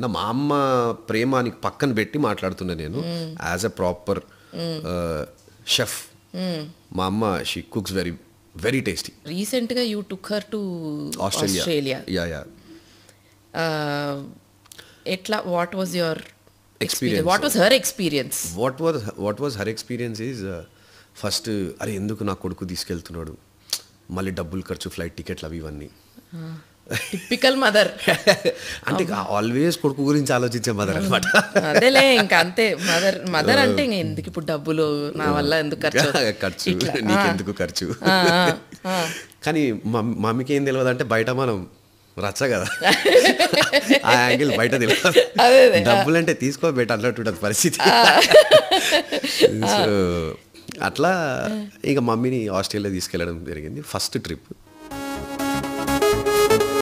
నా మా అమ్మ ప్రేమానికి పక్కన పెట్టి మాట్లాడుతున్నా నేను as a proper hmm. Chef hmm. మా అమ్మ she cooks very very tasty recent గా you took her to Australia yeah yeah ఎట్లా what was your experience what was her experience what was what was her experience is first అరే ఎందుకు నా కొడుకు తీసుకెళ్తున్నాడు మళ్ళీ డబ్బులు ఖర్చు ఫ్లైట్ టికెట్లు అవి ఇవన్నీ ah. టిపికల్ మదర్ అంటే ఆల్వేస్ కొడుకు గురించి ఆలోచించే మదర్ అనమాట అదేలే ఇంకా అంతే మదర్ మదర్ అంటే ఇంక ఎందుకు ఇప్పుడు డబ్బులు నా వల్ల ఎందుకు ఖర్చు ఖర్చు నీకెందుకు ఖర్చు కానీ మమ్మీకి ఏం తెలియదు అంటే బయట మనం రచ్చ కదా ఆ యాంగిల్ బయట తెలియదు డబ్బులు అంటే తీసుకోబెట్ట అన్నట్టు పరిస్థితి అట్లా ఇక మమ్మీని ఆస్ట్రేలియా తీసుకెళ్ళడం జరిగింది ఫస్ట్ ట్రిప్